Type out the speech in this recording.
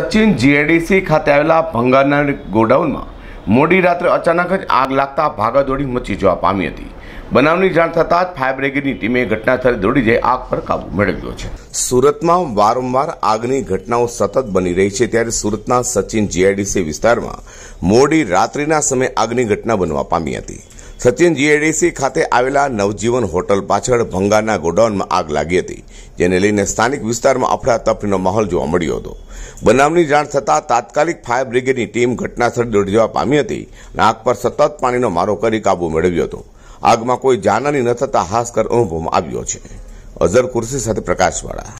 Sachin GADC ખાતે આવેલા ભંગારના ગોડાઉનમાં મોડી રાત્રે અચાનક જ આગ લાગતા ભાગાદોડી મચી જવા પામી હતી બનાવની જાણ થતાં જ ફાયર બ્રિગેડની ટીમે ઘટનાસ્થળે દોડી જઈ આગ પર કાબુ મેળવ્યો છે સુરતમાં વારંવાર આગની ઘટનાઓ સતત બની રહી છે ત્યારે સુરતના સચિન જીઆઈડીસી વિસ્તારમાં મોડી રાત્રિના સમયે આગની ઘટના બનવા પામી હતી સચિન જીએડીસી ખાતે આવેલા નવજીવન હોટલ પાછળ ભંગારના ગોડાઉનમાં આગ લાગી હતી જેને લઈને સ્થાનિક વિસ્તારમાં અફડાતફડીનો માહોલ જોવા મળ્યો હતો બનાવની જાણ થતાં તાત્કાલિક ફાયર બ્રિગેડની ટીમ ઘટનાસ્થળ દોડી જવા પામી હતી અને આગ પર સતત પાણીનો મારો કરી કાબુ મેળવ્યો હતો આગમાં કોઈ જાનહાની ન થતા હાસકર અનુભવમાં આવ્યો છે અઝર કુર્સી સાથે પ્રકાશવાળા